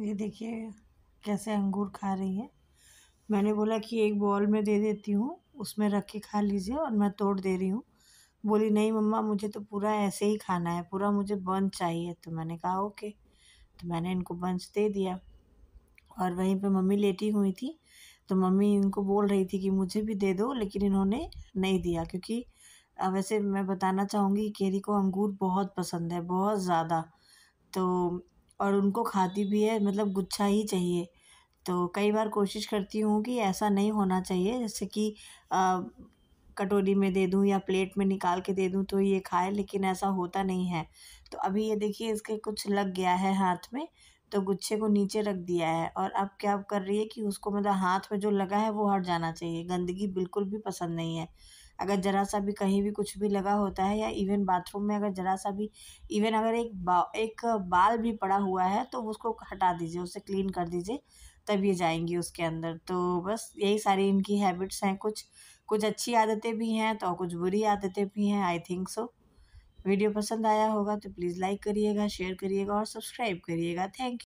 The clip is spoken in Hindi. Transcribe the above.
ये देखिए कैसे अंगूर खा रही है मैंने बोला कि एक बॉल में दे देती हूँ उसमें रख के खा लीजिए और मैं तोड़ दे रही हूँ बोली नहीं मम्मा मुझे तो पूरा ऐसे ही खाना है पूरा मुझे बंच चाहिए तो मैंने कहा ओके तो मैंने इनको बंच दे दिया और वहीं पे मम्मी लेटी हुई थी तो मम्मी इनको बोल रही थी कि मुझे भी दे दो लेकिन इन्होंने नहीं दिया क्योंकि वैसे मैं बताना चाहूँगी केरी को अंगूर बहुत पसंद है बहुत ज़्यादा तो और उनको खाती भी है मतलब गुच्छा ही चाहिए तो कई बार कोशिश करती हूँ कि ऐसा नहीं होना चाहिए जैसे कि कटोरी में दे दूँ या प्लेट में निकाल के दे दूँ तो ये खाए लेकिन ऐसा होता नहीं है तो अभी ये देखिए इसके कुछ लग गया है हाथ में तो गुच्छे को नीचे रख दिया है और अब क्या कर रही है कि उसको मतलब हाथ में जो लगा है वो हट जाना चाहिए गंदगी बिल्कुल भी पसंद नहीं है अगर ज़रा सा भी कहीं भी कुछ भी लगा होता है या इवन बाथरूम में अगर ज़रा सा भी इवन अगर एक बा, एक बाल भी पड़ा हुआ है तो उसको हटा दीजिए उसे क्लीन कर दीजिए तब ये जाएंगी उसके अंदर तो बस यही सारी इनकी हैबिट्स हैं कुछ कुछ अच्छी आदतें भी हैं तो कुछ बुरी आदतें भी हैं आई थिंक सो वीडियो पसंद आया होगा तो प्लीज़ लाइक करिएगा शेयर करिएगा और सब्सक्राइब करिएगा थैंक यू